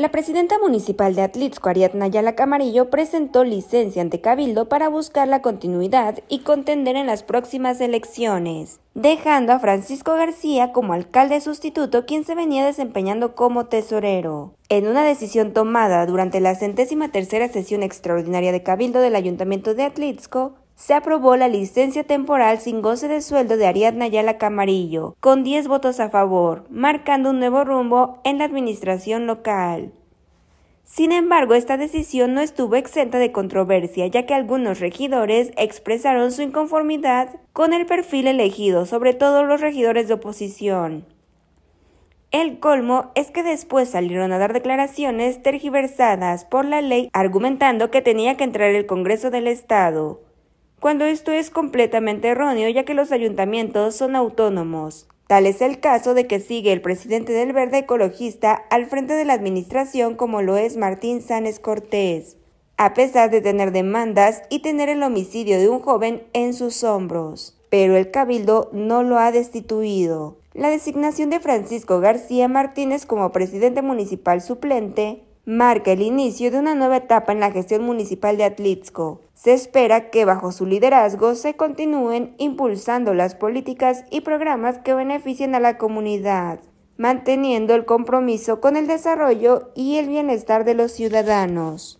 La presidenta municipal de Atlixco, Ariadna Ayala Camarillo, presentó licencia ante Cabildo para buscar la continuidad y contender en las próximas elecciones, dejando a Francisco García como alcalde sustituto quien se venía desempeñando como tesorero. En una decisión tomada durante la centésima tercera sesión extraordinaria de Cabildo del Ayuntamiento de Atlixco, se aprobó la licencia temporal sin goce de sueldo de Ariadna Ayala Camarillo, con 10 votos a favor, marcando un nuevo rumbo en la administración local. Sin embargo, esta decisión no estuvo exenta de controversia, ya que algunos regidores expresaron su inconformidad con el perfil elegido, sobre todo los regidores de oposición. El colmo es que después salieron a dar declaraciones tergiversadas por la ley argumentando que tenía que entrar el Congreso del Estado cuando esto es completamente erróneo ya que los ayuntamientos son autónomos. Tal es el caso de que sigue el presidente del Verde Ecologista al frente de la administración como lo es Martín Sánchez Cortés, a pesar de tener demandas y tener el homicidio de un joven en sus hombros. Pero el cabildo no lo ha destituido. La designación de Francisco García Martínez como presidente municipal suplente marca el inicio de una nueva etapa en la gestión municipal de Atlixco. Se espera que bajo su liderazgo se continúen impulsando las políticas y programas que beneficien a la comunidad, manteniendo el compromiso con el desarrollo y el bienestar de los ciudadanos.